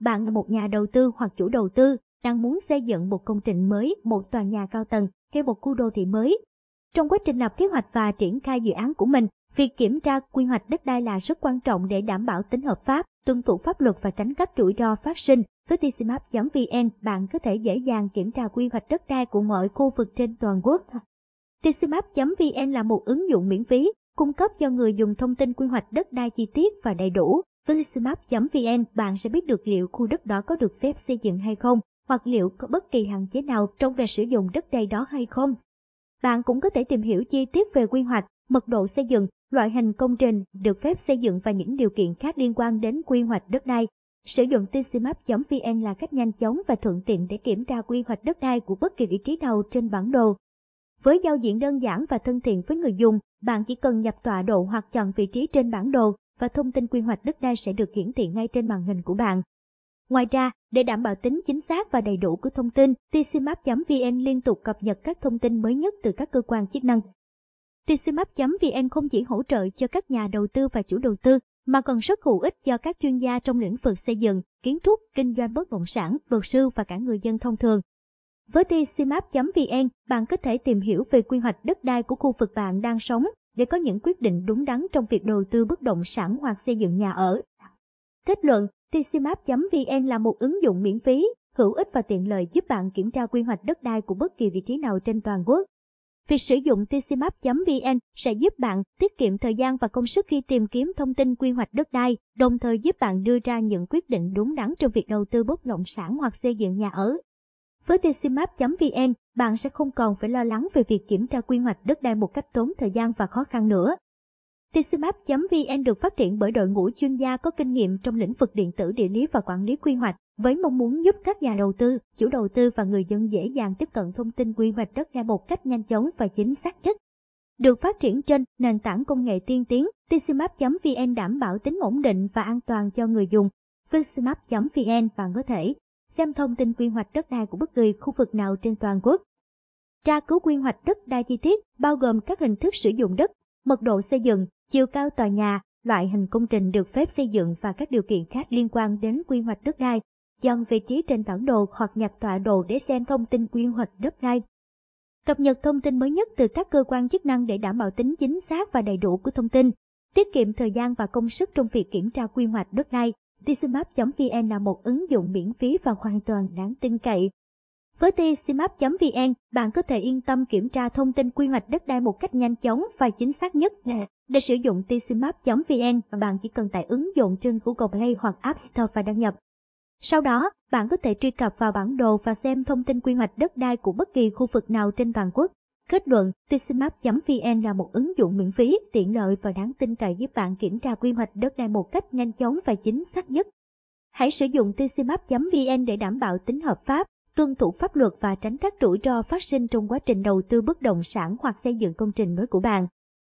bạn là một nhà đầu tư hoặc chủ đầu tư đang muốn xây dựng một công trình mới, một tòa nhà cao tầng hay một khu đô thị mới. Trong quá trình lập kế hoạch và triển khai dự án của mình, việc kiểm tra quy hoạch đất đai là rất quan trọng để đảm bảo tính hợp pháp, tuân thủ pháp luật và tránh các rủi ro phát sinh. Với tcmap.vn, bạn có thể dễ dàng kiểm tra quy hoạch đất đai của mọi khu vực trên toàn quốc. tcmap.vn là một ứng dụng miễn phí cung cấp cho người dùng thông tin quy hoạch đất đai chi tiết và đầy đủ, với Liximap.vn bạn sẽ biết được liệu khu đất đó có được phép xây dựng hay không, hoặc liệu có bất kỳ hạn chế nào trong việc sử dụng đất đai đó hay không. Bạn cũng có thể tìm hiểu chi tiết về quy hoạch, mật độ xây dựng, loại hình công trình được phép xây dựng và những điều kiện khác liên quan đến quy hoạch đất đai. Sử dụng tcmap.vn là cách nhanh chóng và thuận tiện để kiểm tra quy hoạch đất đai của bất kỳ vị trí nào trên bản đồ. Với giao diện đơn giản và thân thiện với người dùng, bạn chỉ cần nhập tọa độ hoặc chọn vị trí trên bản đồ, và thông tin quy hoạch đất đai sẽ được hiển thị ngay trên màn hình của bạn. Ngoài ra, để đảm bảo tính chính xác và đầy đủ của thông tin, tcmap.vn liên tục cập nhật các thông tin mới nhất từ các cơ quan chức năng. tcmap.vn không chỉ hỗ trợ cho các nhà đầu tư và chủ đầu tư, mà còn rất hữu ích cho các chuyên gia trong lĩnh vực xây dựng, kiến trúc, kinh doanh bất động sản, luật sư và cả người dân thông thường. Với tcmap.vn, bạn có thể tìm hiểu về quy hoạch đất đai của khu vực bạn đang sống, để có những quyết định đúng đắn trong việc đầu tư bất động sản hoặc xây dựng nhà ở. Kết luận, tcmap.vn là một ứng dụng miễn phí, hữu ích và tiện lợi giúp bạn kiểm tra quy hoạch đất đai của bất kỳ vị trí nào trên toàn quốc. Việc sử dụng tcmap.vn sẽ giúp bạn tiết kiệm thời gian và công sức khi tìm kiếm thông tin quy hoạch đất đai, đồng thời giúp bạn đưa ra những quyết định đúng đắn trong việc đầu tư bất động sản hoặc xây dựng nhà ở. Với tcmap.vn, bạn sẽ không còn phải lo lắng về việc kiểm tra quy hoạch đất đai một cách tốn thời gian và khó khăn nữa. Tcmap.vn được phát triển bởi đội ngũ chuyên gia có kinh nghiệm trong lĩnh vực điện tử địa lý và quản lý quy hoạch, với mong muốn giúp các nhà đầu tư, chủ đầu tư và người dân dễ dàng tiếp cận thông tin quy hoạch đất đai một cách nhanh chóng và chính xác nhất. Được phát triển trên nền tảng công nghệ tiên tiến, tcmap.vn đảm bảo tính ổn định và an toàn cho người dùng. Với vn bạn có thể xem thông tin quy hoạch đất đai của bất kỳ khu vực nào trên toàn quốc. Tra cứu quy hoạch đất đai chi tiết bao gồm các hình thức sử dụng đất, mật độ xây dựng, chiều cao tòa nhà, loại hình công trình được phép xây dựng và các điều kiện khác liên quan đến quy hoạch đất đai, dần vị trí trên bản đồ hoặc nhập tọa đồ để xem thông tin quy hoạch đất đai. Cập nhật thông tin mới nhất từ các cơ quan chức năng để đảm bảo tính chính xác và đầy đủ của thông tin, tiết kiệm thời gian và công sức trong việc kiểm tra quy hoạch đất đai tcmap.vn là một ứng dụng miễn phí và hoàn toàn đáng tin cậy. Với tcmap.vn, bạn có thể yên tâm kiểm tra thông tin quy hoạch đất đai một cách nhanh chóng và chính xác nhất. Để sử dụng tcmap.vn, bạn chỉ cần tải ứng dụng trên Google Play hoặc App Store và đăng nhập. Sau đó, bạn có thể truy cập vào bản đồ và xem thông tin quy hoạch đất đai của bất kỳ khu vực nào trên toàn quốc. Kết luận, tcmap.vn là một ứng dụng miễn phí, tiện lợi và đáng tin cậy giúp bạn kiểm tra quy hoạch đất đai một cách nhanh chóng và chính xác nhất. Hãy sử dụng tcmap.vn để đảm bảo tính hợp pháp, tuân thủ pháp luật và tránh các rủi ro phát sinh trong quá trình đầu tư bất động sản hoặc xây dựng công trình mới của bạn.